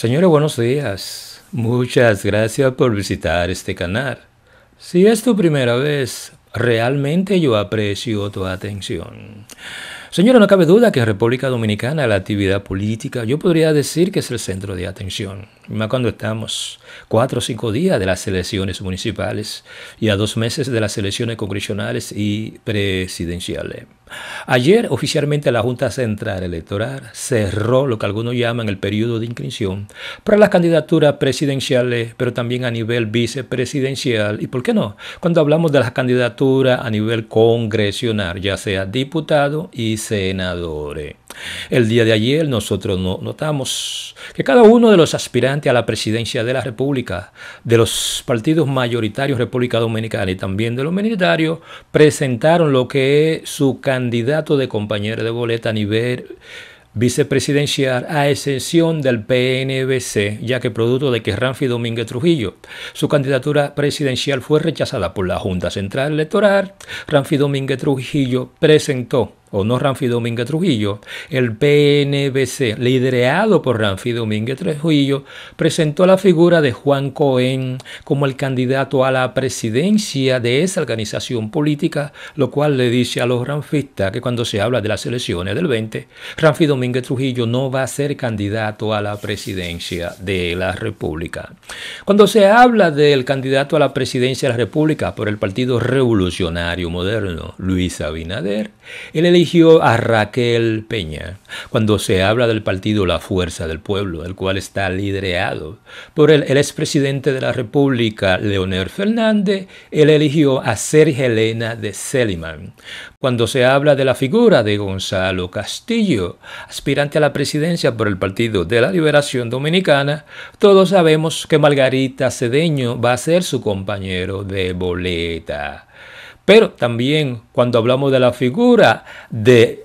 Señores, buenos días. Muchas gracias por visitar este canal. Si es tu primera vez, realmente yo aprecio tu atención. Señora, no cabe duda que en República Dominicana la actividad política, yo podría decir que es el centro de atención. Más cuando estamos cuatro o cinco días de las elecciones municipales y a dos meses de las elecciones congresionales y presidenciales. Ayer oficialmente la Junta Central Electoral cerró lo que algunos llaman el periodo de inscripción para las candidaturas presidenciales, pero también a nivel vicepresidencial y, ¿por qué no?, cuando hablamos de las candidaturas a nivel congresional, ya sea diputado y senadores. El día de ayer nosotros notamos que cada uno de los aspirantes a la presidencia de la República, de los partidos mayoritarios República Dominicana y también de los militarios, presentaron lo que es su candidato de compañero de boleta a nivel vicepresidencial, a excepción del PNBC, ya que producto de que Ramfi Domínguez Trujillo, su candidatura presidencial fue rechazada por la Junta Central Electoral, Ramfi Domínguez Trujillo presentó o no Ranfi Domínguez Trujillo, el PNBC, liderado por Ranfi Domínguez Trujillo, presentó la figura de Juan Cohen como el candidato a la presidencia de esa organización política, lo cual le dice a los ranfistas que cuando se habla de las elecciones del 20, Ranfi Domínguez Trujillo no va a ser candidato a la presidencia de la República. Cuando se habla del candidato a la presidencia de la República por el Partido Revolucionario Moderno, Luis Abinader, él eligió a Raquel Peña cuando se habla del partido La Fuerza del Pueblo, el cual está liderado por el, expresidente de la República, Leonel Fernández. Él eligió a Sergio Elena de Seliman. Cuando se habla de la figura de Gonzalo Castillo, aspirante a la presidencia por el Partido de la Liberación Dominicana, todos sabemos que Margarita Cedeño va a ser su compañero de boleta. Pero también cuando hablamos de la figura de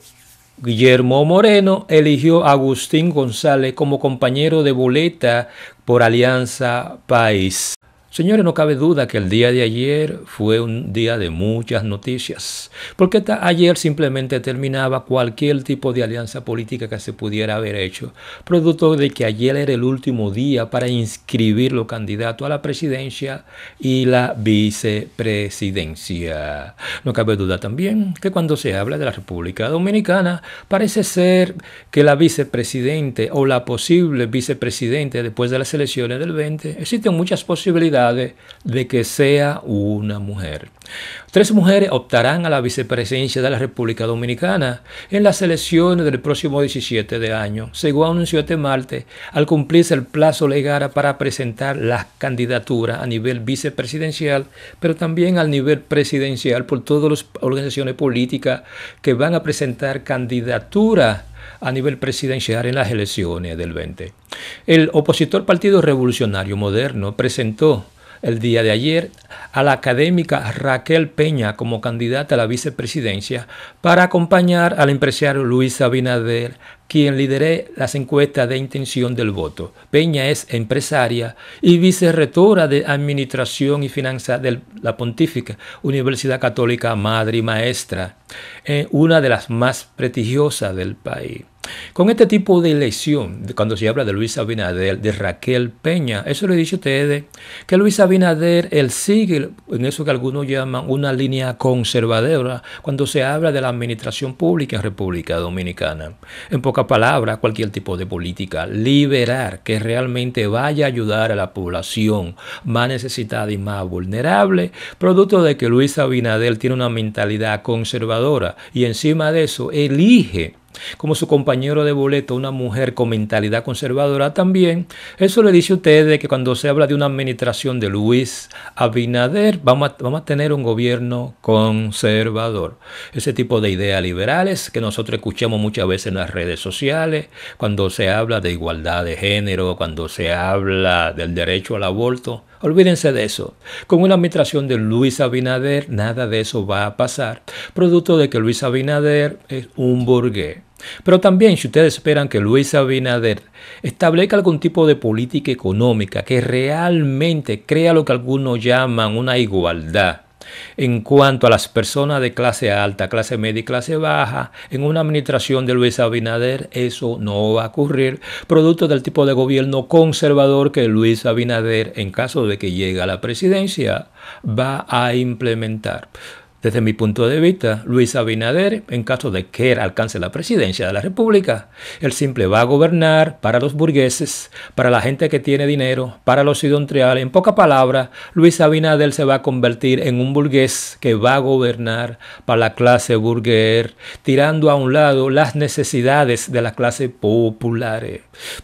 Guillermo Moreno eligió a Agustín González como compañero de boleta por Alianza País. Señores, no cabe duda que el día de ayer fue un día de muchas noticias, porque ayer simplemente terminaba cualquier tipo de alianza política que se pudiera haber hecho, producto de que ayer era el último día para inscribir candidato a la presidencia y la vicepresidencia. No cabe duda también que cuando se habla de la República Dominicana, parece ser que la vicepresidente o la posible vicepresidente después de las elecciones del 20, existen muchas posibilidades de que sea una mujer. Tres mujeres optarán a la vicepresidencia de la República Dominicana en las elecciones del próximo 17 de año, según anunció este martes, al cumplirse el plazo legal para presentar las candidaturas a nivel vicepresidencial, pero también al nivel presidencial por todas las organizaciones políticas que van a presentar candidaturas a nivel presidencial en las elecciones del 20. El opositor Partido Revolucionario Moderno presentó el día de ayer a la académica Raquel Peña como candidata a la vicepresidencia para acompañar al empresario Luis Abinader, quien lideré las encuestas de intención del voto. Peña es empresaria y vicerrectora de Administración y Finanzas de la Pontífica Universidad Católica Madre y Maestra. Eh, una de las más prestigiosas del país. Con este tipo de elección, cuando se habla de Luis Abinader, de Raquel Peña, eso le dice a ustedes que Luis Abinader, él sigue en eso que algunos llaman una línea conservadora cuando se habla de la administración pública en República Dominicana. En pocas palabras, cualquier tipo de política liberar que realmente vaya a ayudar a la población más necesitada y más vulnerable, producto de que Luis Abinader tiene una mentalidad conservadora y encima de eso elige como su compañero de boleto, una mujer con mentalidad conservadora también, eso le dice a de que cuando se habla de una administración de Luis Abinader, vamos a, vamos a tener un gobierno conservador. Ese tipo de ideas liberales que nosotros escuchamos muchas veces en las redes sociales, cuando se habla de igualdad de género, cuando se habla del derecho al aborto, Olvídense de eso. Con una administración de Luis Abinader, nada de eso va a pasar, producto de que Luis Abinader es un burgués. Pero también si ustedes esperan que Luis Abinader establezca algún tipo de política económica que realmente crea lo que algunos llaman una igualdad, en cuanto a las personas de clase alta, clase media y clase baja, en una administración de Luis Abinader eso no va a ocurrir, producto del tipo de gobierno conservador que Luis Abinader, en caso de que llegue a la presidencia, va a implementar. Desde mi punto de vista, Luis Abinader, en caso de que alcance la presidencia de la República, él simple va a gobernar para los burgueses, para la gente que tiene dinero, para los idontriales. En poca palabra, Luis Abinader se va a convertir en un burgués que va a gobernar para la clase burguer, tirando a un lado las necesidades de la clase popular.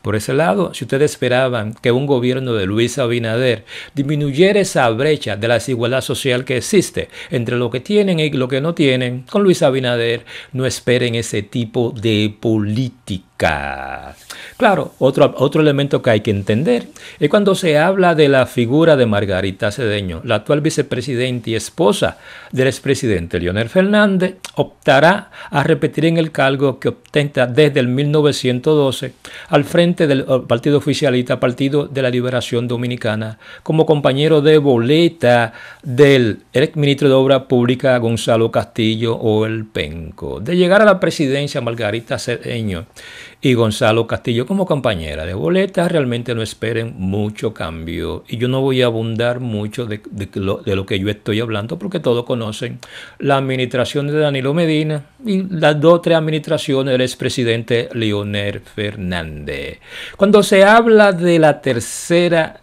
Por ese lado, si ustedes esperaban que un gobierno de Luis Abinader disminuyera esa brecha de la desigualdad social que existe entre lo que tiene tienen y lo que no tienen, con Luis Abinader no esperen ese tipo de política Claro, otro, otro elemento que hay que entender es cuando se habla de la figura de Margarita Cedeño, la actual vicepresidenta y esposa del expresidente Leonel Fernández, optará a repetir en el cargo que obtenta desde el 1912 al frente del eh, partido oficialista Partido de la Liberación Dominicana como compañero de boleta del exministro ministro de Obras Públicas Gonzalo Castillo o el Penco. De llegar a la presidencia Margarita Cedeño y Gonzalo Castillo como compañera de boletas Realmente no esperen mucho cambio y yo no voy a abundar mucho de, lo, de lo que yo estoy hablando porque todos conocen la administración de Danilo Medina y las dos o tres administraciones del expresidente Leonel Fernández. Cuando se habla de la tercera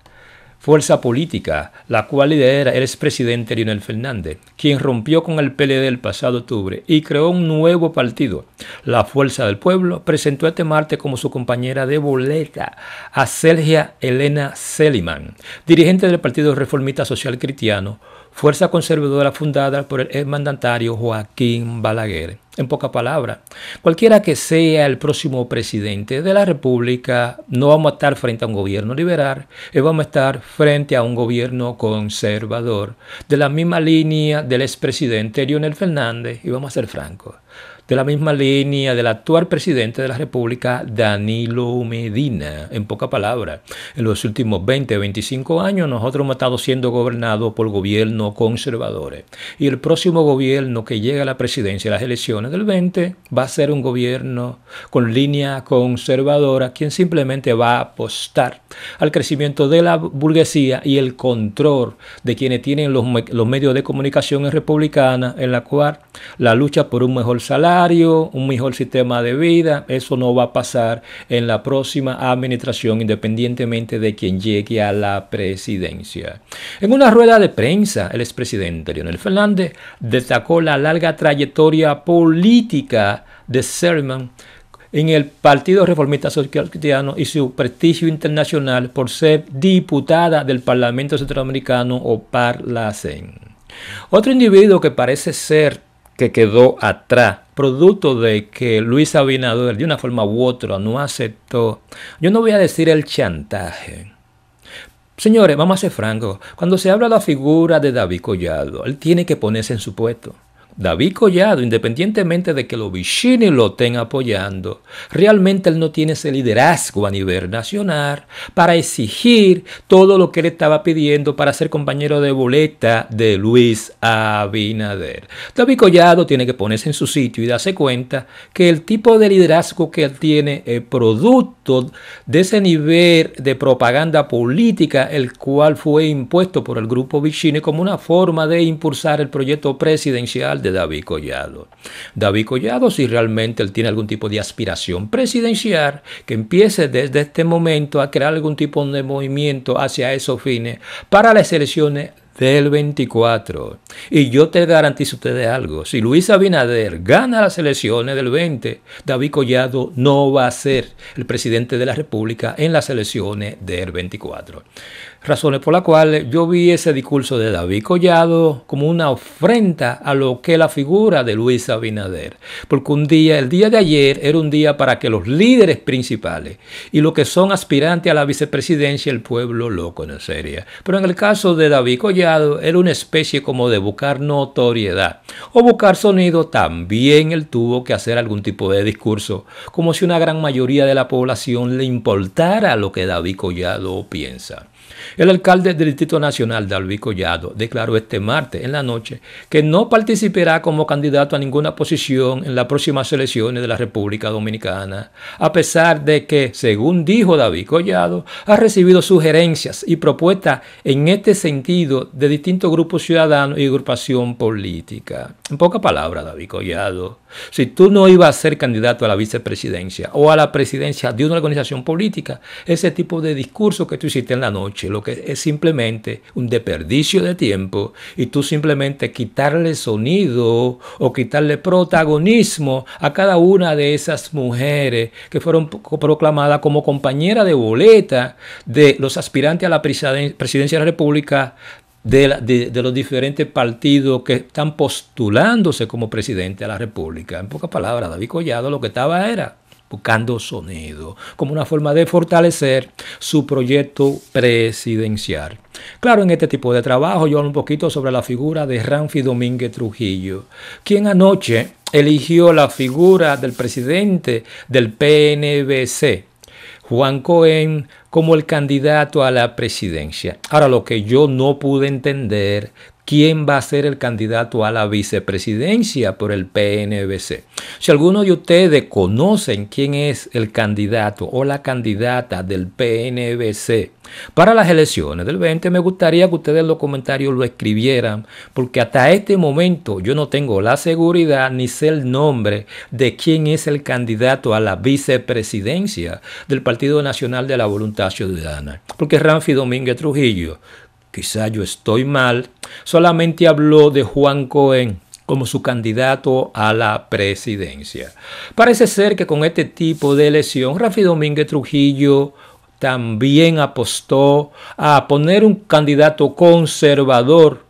fuerza política, la cual lidera el expresidente Lionel Fernández, quien rompió con el PLD el pasado octubre y creó un nuevo partido. La Fuerza del Pueblo presentó este martes como su compañera de boleta a Sergia Elena Seliman, dirigente del Partido Reformista Social Cristiano, fuerza conservadora fundada por el exmandatario Joaquín Balaguer. En poca palabras, cualquiera que sea el próximo presidente de la República, no vamos a estar frente a un gobierno liberal, eh, vamos a estar frente a un gobierno conservador, de la misma línea del expresidente Lionel Fernández, y vamos a ser francos de la misma línea del actual presidente de la República, Danilo Medina. En pocas palabras, en los últimos 20, o 25 años nosotros hemos estado siendo gobernados por gobiernos conservadores. Y el próximo gobierno que llega a la presidencia las elecciones del 20 va a ser un gobierno con línea conservadora, quien simplemente va a apostar al crecimiento de la burguesía y el control de quienes tienen los, los medios de comunicación republicana, en la cual la lucha por un mejor salario, un mejor sistema de vida. Eso no va a pasar en la próxima administración, independientemente de quien llegue a la presidencia. En una rueda de prensa, el expresidente Leonel Fernández destacó la larga trayectoria política de Sherman en el Partido Reformista Social Cristiano y su prestigio internacional por ser diputada del Parlamento Centroamericano o Parlacen Otro individuo que parece ser que quedó atrás producto de que Luis Abinader de una forma u otra no aceptó, yo no voy a decir el chantaje. Señores, vamos a ser francos, cuando se habla de la figura de David Collado, él tiene que ponerse en su puesto. David Collado, independientemente de que los Vicini lo estén apoyando, realmente él no tiene ese liderazgo a nivel nacional para exigir todo lo que él estaba pidiendo para ser compañero de boleta de Luis Abinader. David Collado tiene que ponerse en su sitio y darse cuenta que el tipo de liderazgo que él tiene es producto de ese nivel de propaganda política, el cual fue impuesto por el grupo Vicini como una forma de impulsar el proyecto presidencial de David Collado. David Collado, si realmente él tiene algún tipo de aspiración presidencial, que empiece desde este momento a crear algún tipo de movimiento hacia esos fines para las elecciones del 24. Y yo te garantizo a ustedes algo, si Luis Abinader gana las elecciones del 20, David Collado no va a ser el presidente de la República en las elecciones del 24. Razones por las cuales yo vi ese discurso de David Collado como una ofrenda a lo que es la figura de Luis Abinader. Porque un día, el día de ayer, era un día para que los líderes principales y los que son aspirantes a la vicepresidencia, el pueblo lo conocería. Pero en el caso de David Collado, era una especie como de buscar notoriedad o buscar sonido, también él tuvo que hacer algún tipo de discurso, como si una gran mayoría de la población le importara lo que David Collado piensa. El alcalde del Distrito Nacional, David Collado, declaró este martes en la noche que no participará como candidato a ninguna posición en las próximas elecciones de la República Dominicana, a pesar de que, según dijo David Collado, ha recibido sugerencias y propuestas en este sentido de distintos grupos ciudadanos y agrupación política. En pocas palabras, David Collado, si tú no ibas a ser candidato a la vicepresidencia o a la presidencia de una organización política, ese tipo de discurso que tú hiciste en la noche, lo que es simplemente un desperdicio de tiempo y tú simplemente quitarle sonido o quitarle protagonismo a cada una de esas mujeres que fueron proclamadas como compañera de boleta de los aspirantes a la presidencia de la República de, los diferentes partidos que están postulándose como presidente de la República. En pocas palabras, David Collado lo que estaba era buscando sonido, como una forma de fortalecer su proyecto presidencial. Claro, en este tipo de trabajo yo hablo un poquito sobre la figura de Ramfi Domínguez Trujillo, quien anoche eligió la figura del presidente del PNBC, Juan Cohen como el candidato a la presidencia. Ahora, lo que yo no pude entender quién va a ser el candidato a la vicepresidencia por el PNBC. Si alguno de ustedes conocen quién es el candidato o la candidata del PNBC para las elecciones del 20, me gustaría que ustedes en los comentarios lo escribieran, porque hasta este momento yo no tengo la seguridad ni sé el nombre de quién es el candidato a la vicepresidencia del Partido Nacional de la Voluntad Ciudadana, porque Ramfi Domínguez Trujillo, quizá yo estoy mal, solamente habló de Juan Cohen como su candidato a la presidencia. Parece ser que con este tipo de elección, Rafi Domínguez Trujillo también apostó a poner un candidato conservador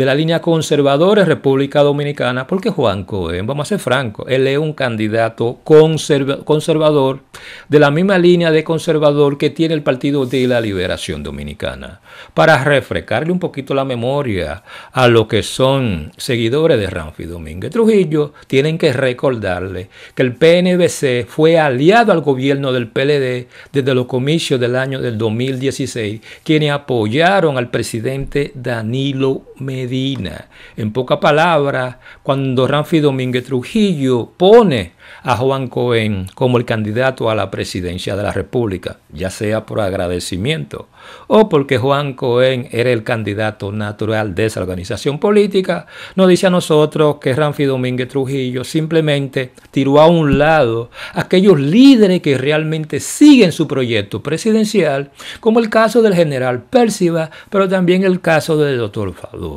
de la línea conservadora de República Dominicana, porque Juan Cohen, vamos a ser francos, él es un candidato conservador de la misma línea de conservador que tiene el Partido de la Liberación Dominicana. Para refrescarle un poquito la memoria a lo que son seguidores de Ramfi Domínguez Trujillo, tienen que recordarle que el PNBC fue aliado al gobierno del PLD desde los comicios del año del 2016, quienes apoyaron al presidente Danilo Medina. En pocas palabras, cuando Ramfi Domínguez Trujillo pone a Juan Cohen como el candidato a la presidencia de la República, ya sea por agradecimiento o porque Juan Cohen era el candidato natural de esa organización política, nos dice a nosotros que Ramfi Domínguez Trujillo simplemente tiró a un lado aquellos líderes que realmente siguen su proyecto presidencial, como el caso del general Pérsiva pero también el caso del doctor Fadú.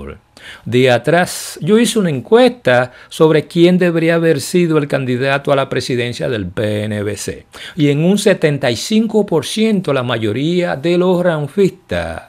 De atrás, yo hice una encuesta sobre quién debería haber sido el candidato a la presidencia del PNBC. Y en un 75% la mayoría de los ranfistas,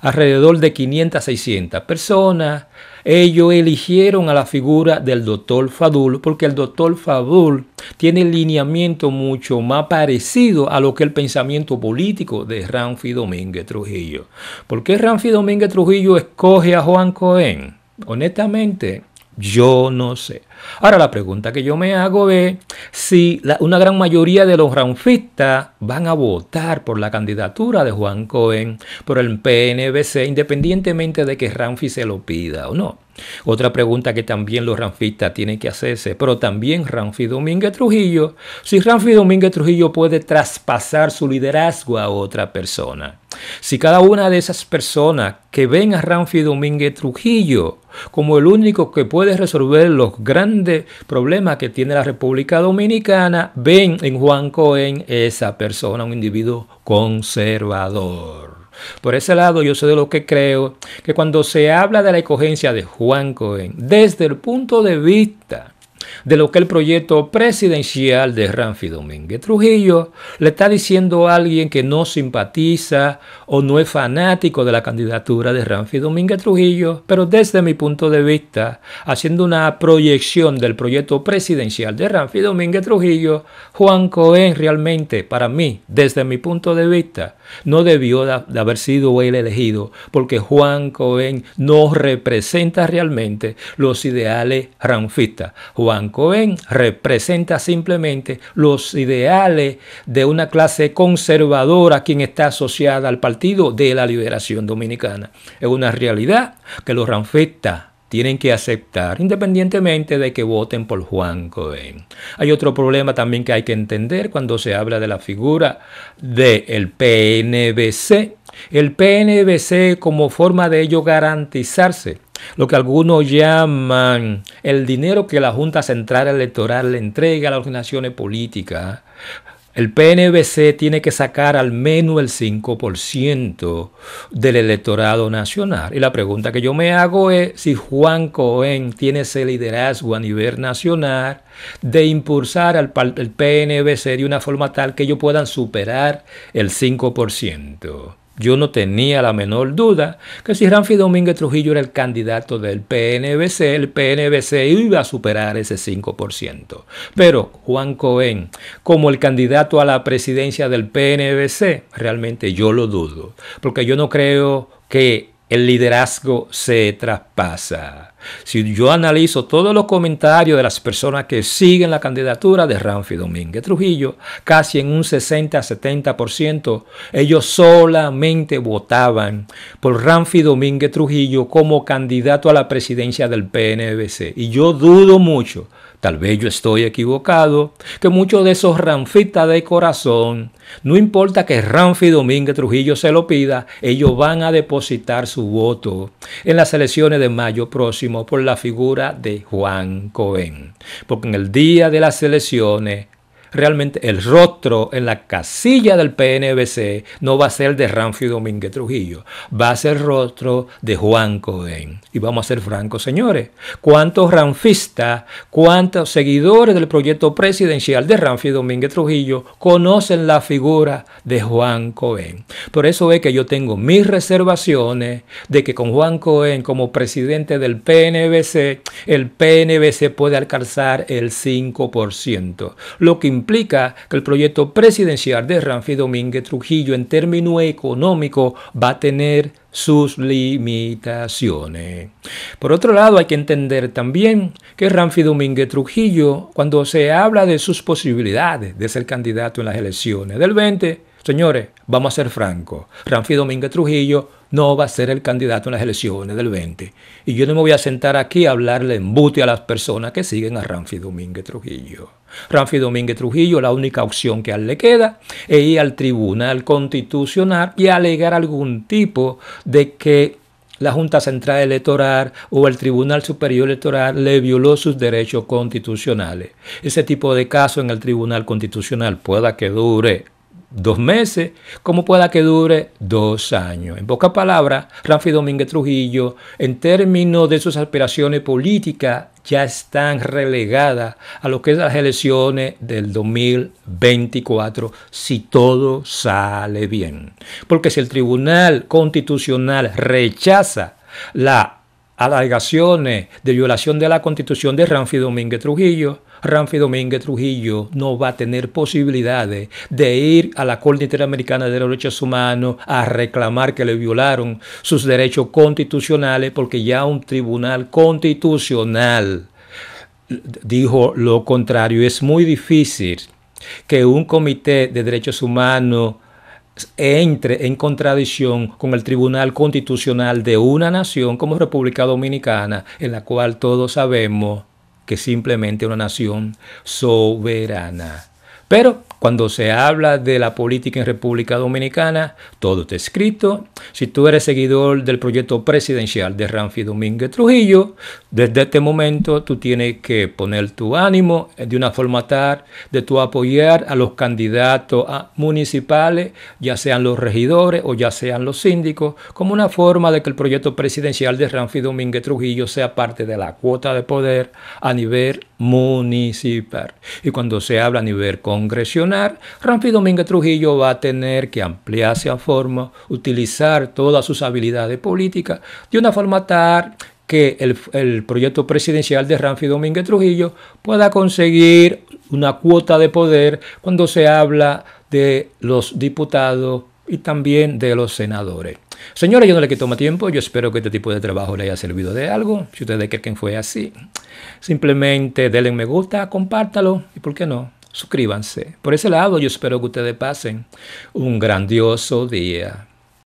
alrededor de 500 600 personas, ellos eligieron a la figura del doctor Fadul, porque el doctor Fadul tiene lineamiento mucho más parecido a lo que el pensamiento político de Ramfi Domínguez Trujillo. ¿Por qué Ramfi Domínguez Trujillo escoge a Juan Cohen? Honestamente, yo no sé. Ahora la pregunta que yo me hago es si una gran mayoría de los ranfistas van a votar por la candidatura de Juan Cohen por el PNBC, independientemente de que Ranfi se lo pida o no. Otra pregunta que también los ranfistas tienen que hacerse, pero también Ranfi Domínguez Trujillo, si Ranfi Domínguez Trujillo puede traspasar su liderazgo a otra persona. Si cada una de esas personas que ven a Ramfi Domínguez Trujillo como el único que puede resolver los grandes problemas que tiene la República Dominicana, ven en Juan Cohen esa persona, un individuo conservador. Por ese lado, yo soy de lo que creo que cuando se habla de la ecogencia de Juan Cohen, desde el punto de vista de lo que el proyecto presidencial de Ramfi Domínguez Trujillo le está diciendo a alguien que no simpatiza o no es fanático de la candidatura de Ramfi Domínguez Trujillo, pero desde mi punto de vista, haciendo una proyección del proyecto presidencial de Ramfi Domínguez Trujillo, Juan Cohen realmente, para mí, desde mi punto de vista, no debió de haber sido él elegido, porque Juan Cohen no representa realmente los ideales ranfistas. Juan Cohen representa simplemente los ideales de una clase conservadora quien está asociada al Partido de la Liberación Dominicana. Es una realidad que los ranfistas tienen que aceptar, independientemente de que voten por Juan Cohen. Hay otro problema también que hay que entender cuando se habla de la figura del PNBC. El PNBC como forma de ello garantizarse lo que algunos llaman el dinero que la Junta Central Electoral le entrega a las organizaciones políticas el PNBC tiene que sacar al menos el 5% del electorado nacional. Y la pregunta que yo me hago es si Juan Cohen tiene ese liderazgo a nivel nacional de impulsar al PNBC de una forma tal que ellos puedan superar el 5%. Yo no tenía la menor duda que si Ramfi Domínguez Trujillo era el candidato del PNBC, el PNBC iba a superar ese 5%. Pero Juan Cohen, como el candidato a la presidencia del PNBC, realmente yo lo dudo, porque yo no creo que el liderazgo se traspasa. Si yo analizo todos los comentarios de las personas que siguen la candidatura de Ramfi Domínguez Trujillo, casi en un 60-70%, ellos solamente votaban por Ramfi Domínguez Trujillo como candidato a la presidencia del PNBC. Y yo dudo mucho, tal vez yo estoy equivocado, que muchos de esos ranfitas de corazón, no importa que Ramfi Domínguez Trujillo se lo pida, ellos van a depositar su voto en las elecciones de mayo próximo por la figura de Juan Cohen, porque en el día de las elecciones realmente el rostro en la casilla del PNBC no va a ser de y Domínguez Trujillo, va a ser el rostro de Juan Cohen. Y vamos a ser francos, señores, ¿cuántos ranfistas, cuántos seguidores del proyecto presidencial de y Domínguez Trujillo conocen la figura de Juan Cohen? Por eso es que yo tengo mis reservaciones de que con Juan Cohen como presidente del PNBC, el PNBC puede alcanzar el 5%, lo que implica que el proyecto presidencial de Ramfi Domínguez Trujillo en términos económicos va a tener sus limitaciones. Por otro lado, hay que entender también que Ramfi Domínguez Trujillo, cuando se habla de sus posibilidades de ser candidato en las elecciones del 20, señores, vamos a ser francos, Ramfi Domínguez Trujillo no va a ser el candidato en las elecciones del 20. Y yo no me voy a sentar aquí a hablarle embute a las personas que siguen a Ramfi Domínguez Trujillo. Ramfi Domínguez Trujillo, la única opción que le queda es ir al Tribunal Constitucional y alegar algún tipo de que la Junta Central Electoral o el Tribunal Superior Electoral le violó sus derechos constitucionales. Ese tipo de caso en el Tribunal Constitucional pueda que dure dos meses, como pueda que dure dos años. En pocas palabras, Ramfi Domínguez Trujillo, en términos de sus aspiraciones políticas, ya están relegadas a lo que es las elecciones del 2024, si todo sale bien. Porque si el Tribunal Constitucional rechaza las alegaciones de violación de la Constitución de Ramfi Domínguez Trujillo, Ramfi Domínguez Trujillo no va a tener posibilidades de ir a la Corte Interamericana de los Derechos Humanos a reclamar que le violaron sus derechos constitucionales porque ya un tribunal constitucional dijo lo contrario. Es muy difícil que un comité de derechos humanos entre en contradicción con el Tribunal Constitucional de una nación como República Dominicana, en la cual todos sabemos que simplemente una nación soberana. Pero cuando se habla de la política en República Dominicana, todo está escrito. Si tú eres seguidor del proyecto presidencial de Ramfi Domínguez Trujillo, desde este momento tú tienes que poner tu ánimo de una forma tal de tu apoyar a los candidatos municipales, ya sean los regidores o ya sean los síndicos, como una forma de que el proyecto presidencial de Ramfi Domínguez Trujillo sea parte de la cuota de poder a nivel municipal. Y cuando se habla a nivel congresional, Ramfi Domínguez Trujillo va a tener que ampliarse a forma, utilizar todas sus habilidades políticas de una forma tal que el, proyecto presidencial de Ramfi Domínguez Trujillo pueda conseguir una cuota de poder cuando se habla de los diputados y también de los senadores. Señores, yo no le quito más tiempo, yo espero que este tipo de trabajo le haya servido de algo. Si ustedes creen que fue así, simplemente denle me gusta, compártalo y por qué no, suscríbanse. Por ese lado, yo espero que ustedes pasen un grandioso día.